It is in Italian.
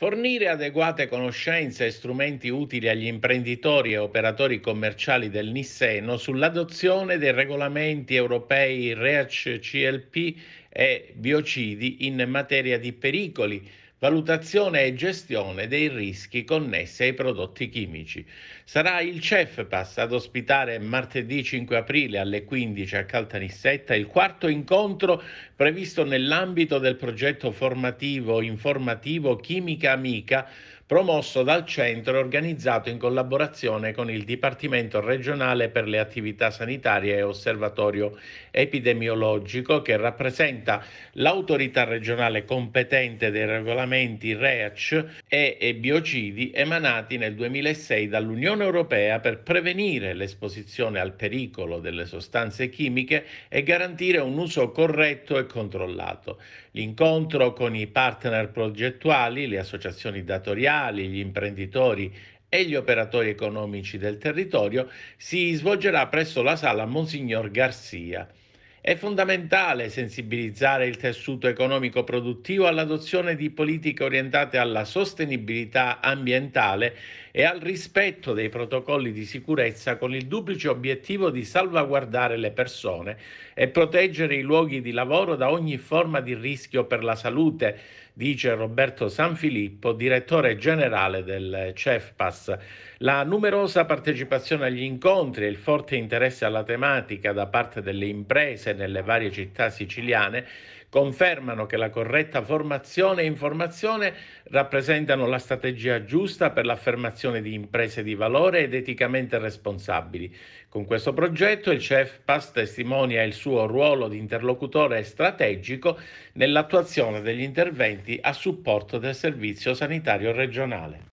Fornire adeguate conoscenze e strumenti utili agli imprenditori e operatori commerciali del Nisseno sull'adozione dei regolamenti europei REACH CLP e biocidi in materia di pericoli, valutazione e gestione dei rischi connessi ai prodotti chimici. Sarà il CEFPAS ad ospitare martedì 5 aprile alle 15 a Caltanissetta il quarto incontro previsto nell'ambito del progetto formativo informativo Chimica Amica promosso dal centro e organizzato in collaborazione con il Dipartimento regionale per le attività sanitarie e osservatorio epidemiologico che rappresenta l'autorità regionale competente dei regolamenti REACH e biocidi emanati nel 2006 dall'Unione Europea per prevenire l'esposizione al pericolo delle sostanze chimiche e garantire un uso corretto e controllato. L'incontro con i partner progettuali, le associazioni datoriali, gli imprenditori e gli operatori economici del territorio si svolgerà presso la sala Monsignor Garcia. È fondamentale sensibilizzare il tessuto economico produttivo all'adozione di politiche orientate alla sostenibilità ambientale e al rispetto dei protocolli di sicurezza con il duplice obiettivo di salvaguardare le persone e proteggere i luoghi di lavoro da ogni forma di rischio per la salute, dice Roberto Sanfilippo, direttore generale del CEFPAS. La numerosa partecipazione agli incontri e il forte interesse alla tematica da parte delle imprese nelle varie città siciliane confermano che la corretta formazione e informazione rappresentano la strategia giusta per l'affermazione di imprese di valore ed eticamente responsabili. Con questo progetto il CEF PAS testimonia il suo ruolo di interlocutore strategico nell'attuazione degli interventi a supporto del servizio sanitario regionale.